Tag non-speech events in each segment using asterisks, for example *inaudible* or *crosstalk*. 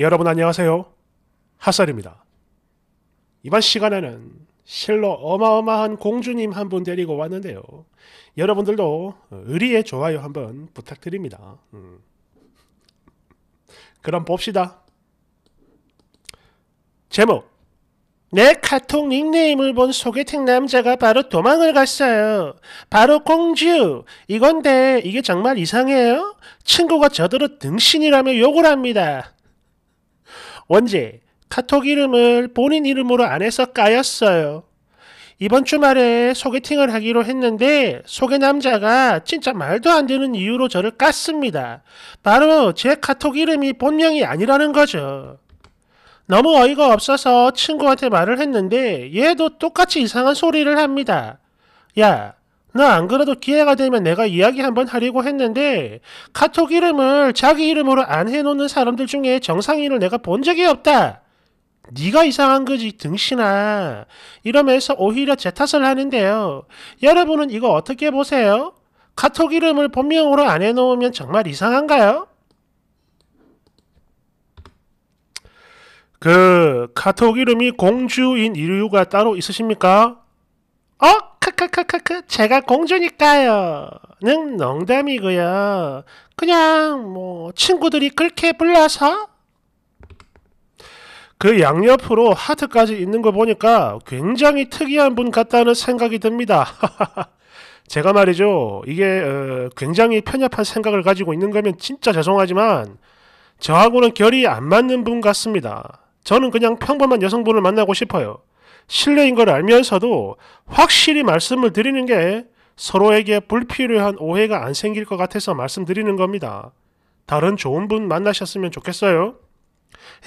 여러분 안녕하세요. 핫살입니다. 이번 시간에는 실로 어마어마한 공주님 한 분 데리고 왔는데요. 여러분들도 의리의 좋아요 한번 부탁드립니다. 음. 그럼 봅시다. 제목 내 카톡 닉네임을 본 소개팅 남자가 바로 도망을 갔어요. 바로 공주. 이건데 이게 정말 이상해요? 친구가 저더러 등신이라며 욕을 합니다. 원제, 카톡 이름을 본인 이름으로 안 해서 까였어요. 이번 주말에 소개팅을 하기로 했는데 소개 남자가 진짜 말도 안 되는 이유로 저를 깠습니다. 바로 제 카톡 이름이 본명이 아니라는 거죠. 너무 어이가 없어서 친구한테 말을 했는데 얘도 똑같이 이상한 소리를 합니다. 야, 나안 그래도 기회가 되면 내가 이야기 한번 하려고 했는데 카톡 이름을 자기 이름으로 안 해놓는 사람들 중에 정상인을 내가 본 적이 없다. 네가 이상한 거지 등신아 이러면서 오히려 제 탓을 하는데요. 여러분은 이거 어떻게 보세요? 카톡 이름을 본명으로 안 해놓으면 정말 이상한가요? 그 카톡 이름이 공주인 이유가 따로 있으십니까? 어? 크크크크크 제가 공주니까요.는 농담이고요. 그냥 뭐 친구들이 그렇게 불러서 그 양옆으로 하트까지 있는 거 보니까 굉장히 특이한 분 같다는 생각이 듭니다. *laughs* 제가 말이죠. 이게 어, 굉장히 편협한 생각을 가지고 있는 거면 진짜 죄송하지만 저하고는 결이 안 맞는 분 같습니다. 저는 그냥 평범한 여성분을 만나고 싶어요. 신뢰인 걸 알면서도 확실히 말씀을 드리는 게 서로에게 불필요한 오해가 안 생길 것 같아서 말씀드리는 겁니다. 다른 좋은 분 만나셨으면 좋겠어요.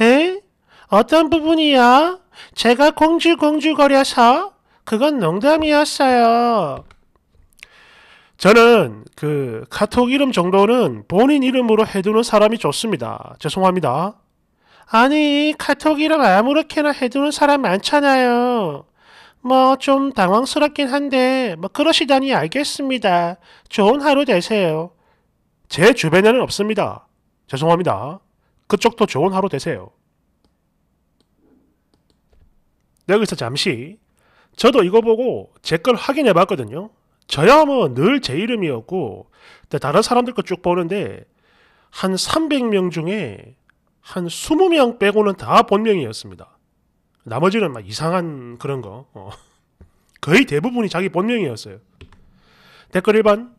에? 어떤 부분이야? 제가 공주공주거려서? 그건 농담이었어요. 저는 그 카톡 이름 정도는 본인 이름으로 해두는 사람이 좋습니다. 죄송합니다. 아니, 카톡이랑 아무렇게나 해두는 사람 많잖아요. 뭐, 좀 당황스럽긴 한데, 뭐, 그러시다니 알겠습니다. 좋은 하루 되세요. 제 주변에는 없습니다. 죄송합니다. 그쪽도 좋은 하루 되세요. 여기서 네, 잠시 저도 이거 보고 제 걸 확인해 봤거든요. 저야 뭐늘제 이름이었고 다른 사람들 거 쭉 보는데 한 300명 중에 한 20명 빼고는 다 본명이었습니다. 나머지는 막 이상한 그런 거. 어. *laughs* 거의 대부분이 자기 본명이었어요. 댓글 1번.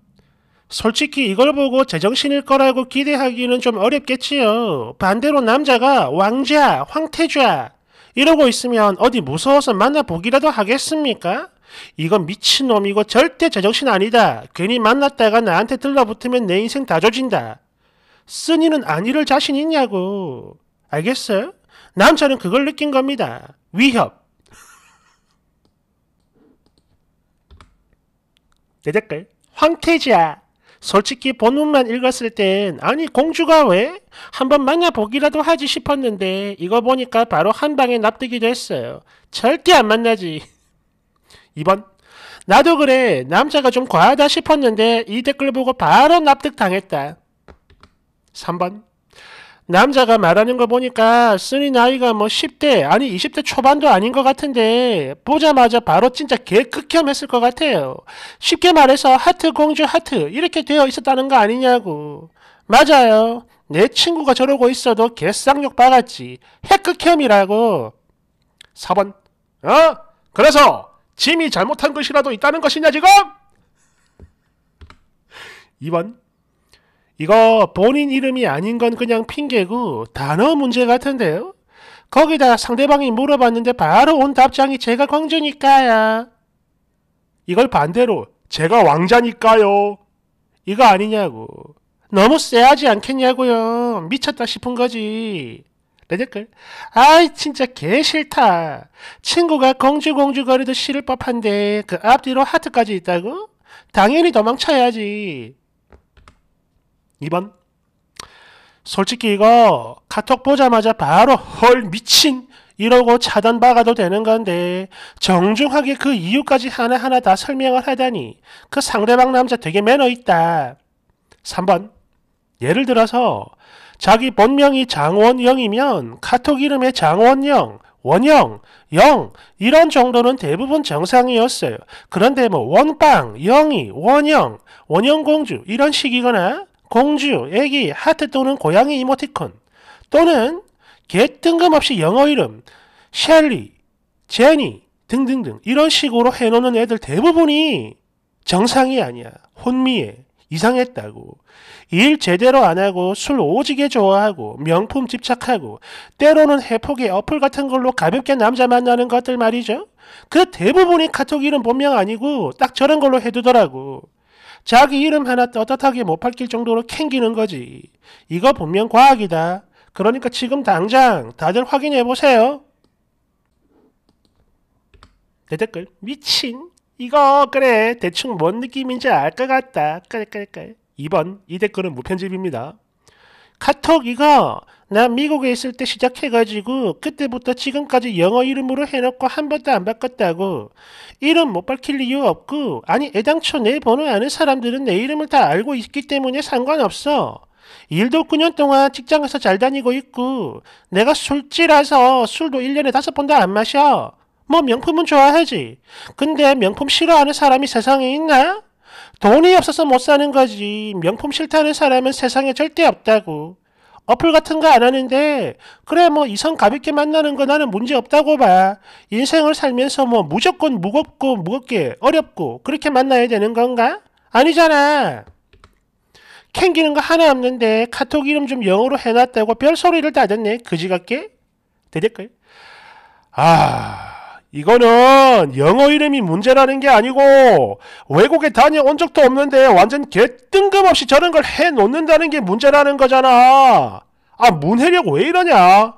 솔직히 이걸 보고 제정신일 거라고 기대하기는 좀 어렵겠지요. 반대로 남자가 왕자, 황태자 이러고 있으면 어디 무서워서 만나보기라도 하겠습니까? 이건 미친놈이고 절대 제정신 아니다. 괜히 만났다가 나한테 들러붙으면 내 인생 다 조진다. 쓴이는 안이를 자신 있냐고. 알겠어요? 남자는 그걸 느낀 겁니다. 위협. 내 댓글. 황태지야. 솔직히 본문만 읽었을 땐 아니 공주가 왜? 한번 만나보기라도 하지 싶었는데 이거 보니까 바로 한방에 납득이 됐어요. 절대 안 만나지. 2번 *laughs* 나도 그래 남자가 좀 과하다 싶었는데 이 댓글 보고 바로 납득당했다. 3번 남자가 말하는 거 보니까 쓰니 나이가 뭐 10대 아니 20대 초반도 아닌 것 같은데 보자마자 바로 진짜 개극혐했을 것 같아요. 쉽게 말해서 하트 공주 하트 이렇게 되어 있었다는 거 아니냐고. 맞아요. 내 친구가 저러고 있어도 개쌍욕 박았지. 핵극혐이라고. 4번 어? 그래서 짐이 잘못한 것이라도 있다는 것이냐 지금? 2번 이거 본인 이름이 아닌 건 그냥 핑계고 단어 문제 같은데요? 거기다 상대방이 물어봤는데 바로 온 답장이 제가 광주니까요. 이걸 반대로 제가 왕자니까요. 이거 아니냐고. 너무 쎄하지 않겠냐고요. 미쳤다 싶은 거지. 내 댓글. 아이 진짜 개 싫다. 친구가 공주공주 거리도 싫을 법한데 그 앞뒤로 하트까지 있다고? 당연히 도망쳐야지. 2번 솔직히 이거 카톡 보자마자 바로 헐 미친 이러고 차단 박아도 되는 건데 정중하게 그 이유까지 하나하나 다 설명을 하다니 그 상대방 남자 되게 매너 있다. 3번 예를 들어서 자기 본명이 장원영이면 카톡 이름에 장원영, 원영, 영 이런 정도는 대부분 정상이었어요. 그런데 뭐 원빵, 영이, 원영, 원영공주 이런 식이거나 공주, 애기, 하트 또는 고양이 이모티콘 또는 개 뜬금없이 영어 이름, 셸리, 제니 등등등 이런 식으로 해놓는 애들 대부분이 정상이 아니야. 혼미해. 이상했다고. 일 제대로 안 하고 술 오지게 좋아하고 명품 집착하고 때로는 해폭의 어플 같은 걸로 가볍게 남자 만나는 것들 말이죠. 그 대부분이 카톡 이름 본명 아니고 딱 저런 걸로 해두더라고. 자기 이름 하나 떳떳하게 못 밝힐 정도로 캥기는 거지. 이거 분명 과학이다. 그러니까 지금 당장 다들 확인해 보세요. 내 댓글 미친 이거 그래 대충 뭔 느낌인지 알 것 같다. 그래 그래 그래. 2번 이 댓글은 무편집입니다. 카톡이가 나 미국에 있을 때 시작해가지고 그때부터 지금까지 영어 이름으로 해놓고 한 번도 안 바꿨다고 이름 못 밝힐 이유 없고 아니 애당초 내 번호 아는 사람들은 내 이름을 다 알고 있기 때문에 상관없어 일도 9년 동안 직장에서 잘 다니고 있고 내가 술찌라서 술도 1년에 다섯 번도 안 마셔 뭐 명품은 좋아하지 근데 명품 싫어하는 사람이 세상에 있나? 돈이 없어서 못 사는 거지. 명품 싫다는 사람은 세상에 절대 없다고. 어플 같은 거 안 하는데 그래 뭐 이성 가볍게 만나는 거 나는 문제 없다고 봐. 인생을 살면서 뭐 무조건 무겁고 무겁게 어렵고 그렇게 만나야 되는 건가? 아니잖아. 캥기는 거 하나 없는데 카톡 이름 좀 영어로 해놨다고 별소리를 다듣네. 그지 같게? 되댓글. 아... 이거는 영어 이름이 문제라는 게 아니고 외국에 다녀온 적도 없는데 완전 개 뜬금없이 저런 걸 해놓는다는 게 문제라는 거잖아. 아 문해력 왜 이러냐?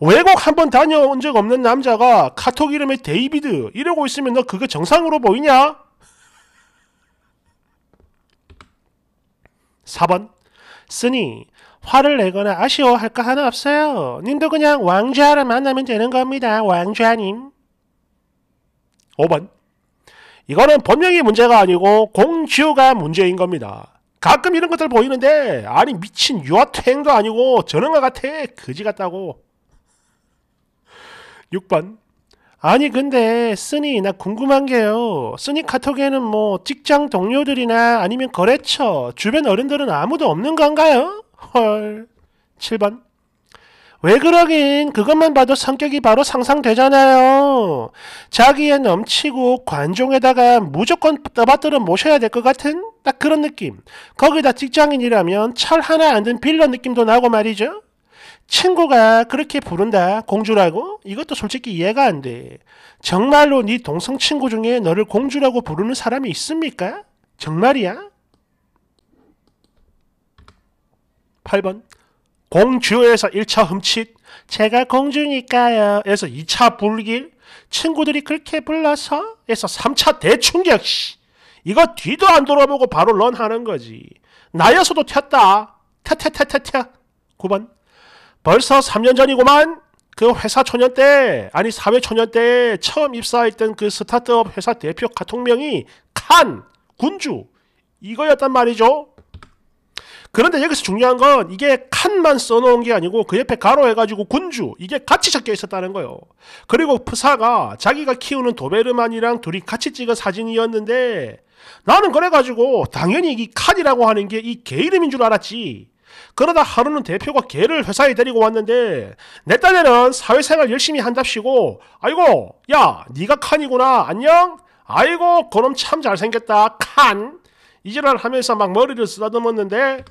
외국 한번 다녀온 적 없는 남자가 카톡 이름에 데이비드 이러고 있으면 너 그게 정상으로 보이냐? 4번 쓰니 화를 내거나 아쉬워할 까 하나 없어요. 님도 그냥 왕좌를 만나면 되는 겁니다. 왕좌님. 5번. 이거는 법령이 문제가 아니고 공주가 문제인 겁니다. 가끔 이런 것들 보이는데 아니 미친 유아퇴행도 아니고 저런것 같아 그지 같다고 6번 아니 근데 쓰니 나 궁금한 게요 쓰니 카톡에는 뭐 직장 동료들이나 아니면 거래처 주변 어른들은 아무도 없는 건가요? 헐 7번 왜 그러긴 그것만 봐도 성격이 바로 상상되잖아요 자기의 넘치고 관종에다가 무조건 떠받들어 모셔야 될 것 같은 딱 그런 느낌. 거기다 직장인이라면 철 하나 안 든 빌런 느낌도 나고 말이죠. 친구가 그렇게 부른다 공주라고 이것도 솔직히 이해가 안 돼. 정말로 네 동성 친구 중에 너를 공주라고 부르는 사람이 있습니까? 정말이야? 8번 공주에서 1차 흠칫 제가 공주니까요 에서 2차 불길 친구들이 그렇게 불러서 해서 3차 대충격 씨 이거 뒤도 안 돌아보고 바로 런하는 거지 나여서도 튀었다 튀튀튀튀 9번 벌써 3년 전이고만 그 회사 초년 때 아니 사회 초년 때 처음 입사했던 그 스타트업 회사 대표 가통명이 칸 군주 이거였단 말이죠 그런데 여기서 중요한 건 이게 칸만 써놓은 게 아니고 그 옆에 가로 해가지고 군주 이게 같이 적혀 있었다는 거예요. 그리고 프사가 자기가 키우는 도베르만이랑 둘이 같이 찍은 사진이었는데 나는 그래가지고 당연히 이 칸이라고 하는 게 이 개 이름인 줄 알았지. 그러다 하루는 대표가 개를 회사에 데리고 왔는데 내 딴에는 사회생활 열심히 한답시고 아이고 야 네가 칸이구나 안녕 아이고 그럼 참 잘생겼다 칸 이지랄 하면서 막 머리를 쓰다듬었는데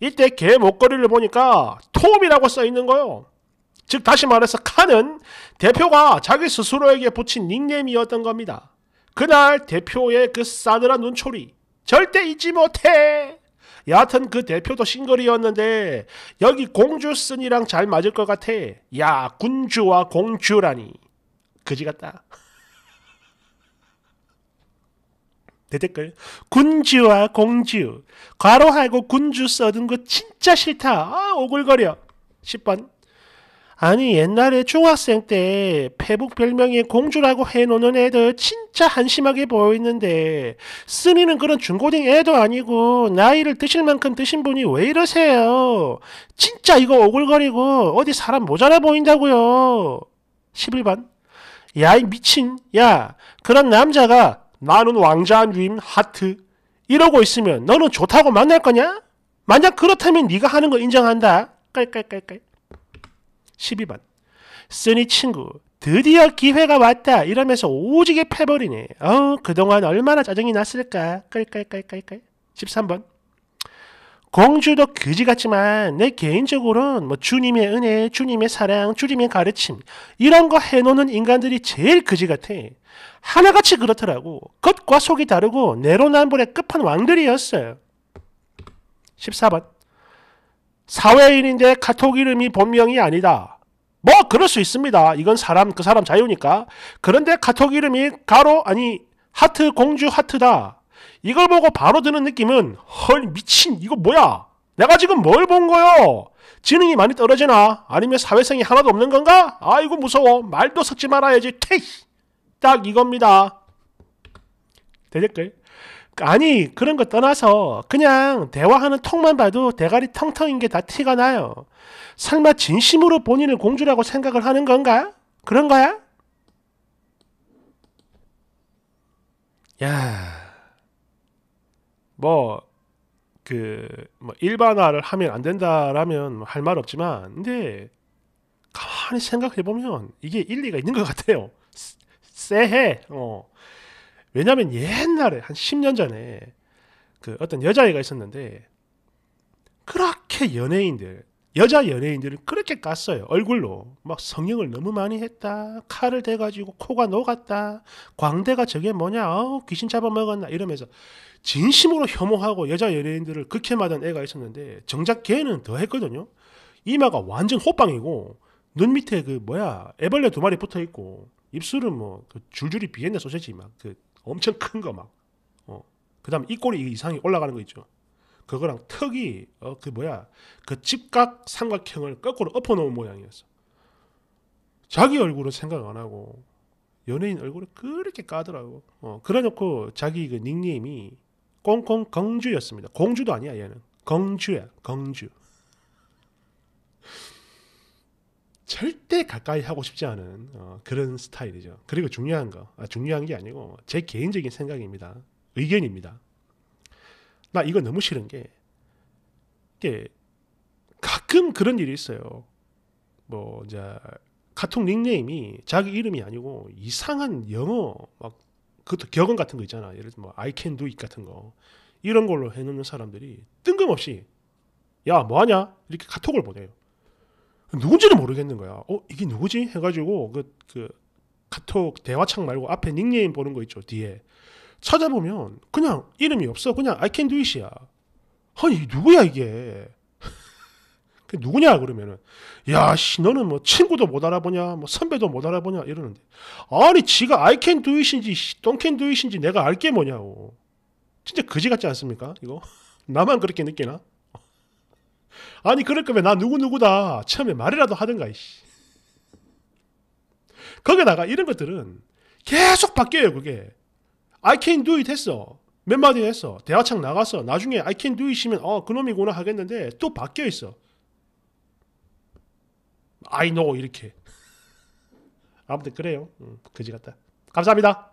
이때 개 목걸이를 보니까 톰이라고 써 있는 거요. 즉 다시 말해서 칸은 대표가 자기 스스로에게 붙인 닉네임이었던 겁니다. 그날 대표의 그 싸늘한 눈초리 절대 잊지 못해. 여하튼 그 대표도 싱글이었는데 여기 공주 쓴이랑 잘 맞을 것 같아. 야 군주와 공주라니 그지 같다. 대댓글 군주와 공주 과로하고 군주 써둔 거 진짜 싫다 아 오글거려 10번 아니 옛날에 중학생 때 페북 별명에 공주라고 해놓는 애들 진짜 한심하게 보이는데 쓰니는 그런 중고딩 애도 아니고 나이를 드실 만큼 드신 분이 왜 이러세요 진짜 이거 오글거리고 어디 사람 모자라 보인다고요 11번 야 이 미친 야 그런 남자가 나는 왕자 한 유임 하트 이러고 있으면 너는 좋다고 만날 거냐? 만약 그렇다면 네가 하는 거 인정한다. 깔깔깔깔. 12번. 쓰니 친구 드디어 기회가 왔다 이러면서 오지게 패버리네. 어 그동안 얼마나 짜증이 났을까. 깔깔깔깔깔. 13번. 공주도 그지 같지만 내 개인적으로는 뭐 주님의 은혜, 주님의 사랑, 주님의 가르침 이런 거 해놓는 인간들이 제일 그지 같아. 하나같이 그렇더라고. 겉과 속이 다르고 내로남불의 끝판 왕들이었어요. 14번 사회인인데 카톡 이름이 본명이 아니다. 뭐 그럴 수 있습니다. 이건 사람 그 사람 자유니까. 그런데 카톡 이름이 가로 아니 하트 공주 하트다. 이걸 보고 바로 드는 느낌은 헐 미친 이거 뭐야? 내가 지금 뭘 본 거요? 지능이 많이 떨어지나? 아니면 사회성이 하나도 없는 건가? 아이고 무서워 말도 섞지 말아야지 퇴! 딱 이겁니다. 대댓글 아니 그런 거 떠나서 그냥 대화하는 턱만 봐도 대가리 텅텅인 게 다 티가 나요. 설마 진심으로 본인을 공주라고 생각을 하는 건가? 그런 거야? 야뭐 그 뭐 일반화를 하면 안 된다라면 뭐 할말 없지만 근데 가만히 생각해 보면 이게 일리가 있는 것 같아요. 쎄해. 어. 왜냐면 옛날에 한 10년 전에 그 어떤 여자애가 있었는데 그렇게 연예인들 여자 연예인들은 그렇게 깠어요. 얼굴로. 막 성형을 너무 많이 했다. 칼을 대가지고 코가 녹았다. 광대가 저게 뭐냐. 어, 귀신 잡아먹었나. 이러면서 진심으로 혐오하고 여자 연예인들을 극혐하던 애가 있었는데 정작 걔는 더 했거든요. 이마가 완전 호빵이고 눈 밑에 그 뭐야 애벌레 두 마리 붙어 있고 입술은 뭐그 줄줄이 비엔나 소세지 막 그 엄청 큰 거 막. 어. 그다음 에이 꼬리 이상이 올라가는 거 있죠. 그거랑 턱이 어, 그 뭐야 그 직각 삼각형을 거꾸로 엎어놓은 모양이었어. 자기 얼굴은 생각 안 하고 연예인 얼굴을 그렇게 까더라고. 어, 그래놓고 자기 그 닉네임이 꽁꽁 공주였습니다. 공주도 아니야 얘는 공주야 공주. 절대 가까이 하고 싶지 않은 어, 그런 스타일이죠. 그리고 중요한 거, 아, 중요한 게 아니고 제 개인적인 생각입니다. 의견입니다. 나 이거 너무 싫은 게 이게 가끔 그런 일이 있어요. 뭐 이제 카톡 닉네임이 자기 이름이 아니고 이상한 영어 막 그것도 격언 같은 거 있잖아. 예를 들면 뭐 I can do it 같은 거 이런 걸로 해놓는 사람들이 뜬금없이 야 뭐하냐 이렇게 카톡을 보내요. 누군지는 모르겠는 거야. 어 이게 누구지? 해가지고 그, 그 카톡 대화창 말고 앞에 닉네임 보는 거 있죠 뒤에 찾아보면 그냥 이름이 없어. 그냥 I can do it이야. 아니 누구야 이게? *laughs* 그 누구냐 그러면은 야씨 너는 뭐 친구도 못 알아보냐 뭐 선배도 못 알아보냐 이러는데 아니 지가 I can do it인지 don't can do it인지 내가 알 게 뭐냐고 진짜 거지 같지 않습니까 이거 *laughs* 나만 그렇게 느끼나 *laughs* 아니 그럴 거면 나 누구누구다 처음에 말이라도 하든가 이씨 거기다가 이런 것들은 계속 바뀌어요 그게 I can do it 했어. 몇 마디 했어. 대화창 나갔어. 나중에 I can do it이면 어 그놈이구나 하겠는데 또 바뀌어 있어. I know 이렇게. *laughs* 아무튼 그래요. 음, 그지 같다. 감사합니다.